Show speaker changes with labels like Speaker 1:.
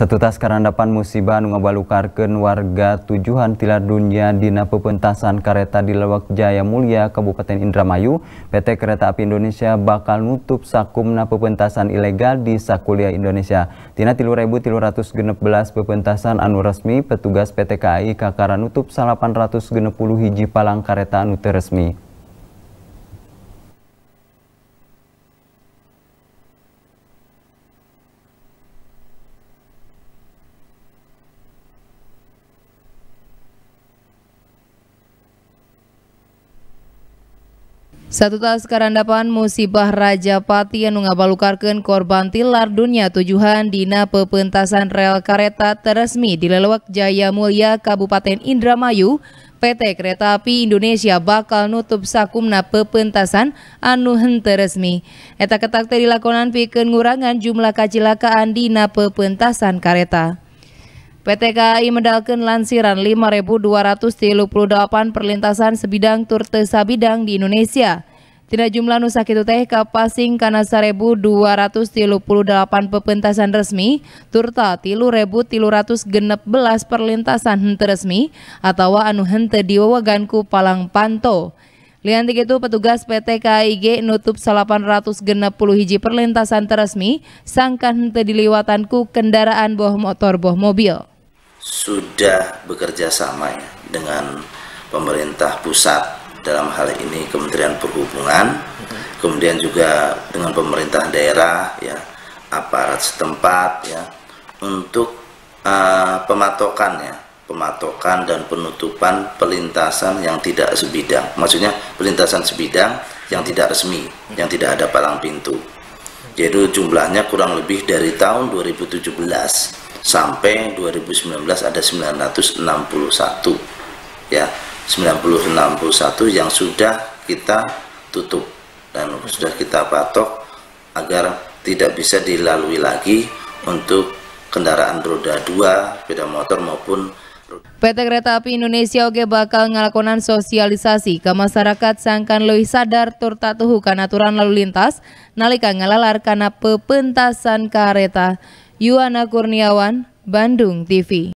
Speaker 1: Setutas karandapan musibah ngabalukarkeun warga tujuan tilar dunia dina pepentasan kareta di Lewak Jaya Mulia Kabupaten Indramayu, PT Kereta Api Indonesia bakal nutup sakumna pepentasan ilegal di Sakulia Indonesia. Tina 3316 pepentasan anu resmi petugas PT KAI kakara nutup puluh hiji palang kereta anu resmi.
Speaker 2: Satu tas karandapan musibah Raja Pati yang mengabalukarkan korban tilar dunia tujuan dina pepentasan rel kereta teresmi di Lelewak Jaya Mulia Kabupaten Indramayu, PT Kereta Api Indonesia bakal nutup sakumna pepentasan anu hente resmi. Eta ketak dilakonan pikeun ngurangan jumlah kecelakaan dina pepentasan kereta PT KAI medalkan lansiran 5.238 perlintasan sebidang turte sabidang di Indonesia. Tidak jumlah nusa kitu teh kapasing karena 1238 pepentasan resmi, turta rebu ratus belas perlintasan hente resmi atau anu hente di wawaganku Palang Panto. Lian itu petugas PT KIG nutup puluh hiji perlintasan teresmi sangkan hente diliwatanku kendaraan boh motor boh mobil.
Speaker 3: Sudah bekerja sama ya dengan pemerintah pusat dalam hal ini Kementerian Perhubungan, kemudian juga dengan pemerintah daerah, ya aparat setempat, ya untuk uh, pematokan ya, pematokan dan penutupan pelintasan yang tidak sebidang, maksudnya pelintasan sebidang yang tidak resmi, yang tidak ada palang pintu. Jadi jumlahnya kurang lebih dari tahun 2017 sampai 2019 ada 961 ya 9061 yang sudah kita tutup dan sudah kita patok agar tidak bisa dilalui lagi untuk kendaraan roda 2, sepeda motor maupun
Speaker 2: PT Kereta Api Indonesia oge bakal ngelakonan sosialisasi ke masyarakat sangkan lebih sadar turta tatuhu kan aturan lalu lintas nalika ngalalar karena pepentasan kareta Yuana Kurniawan, Bandung TV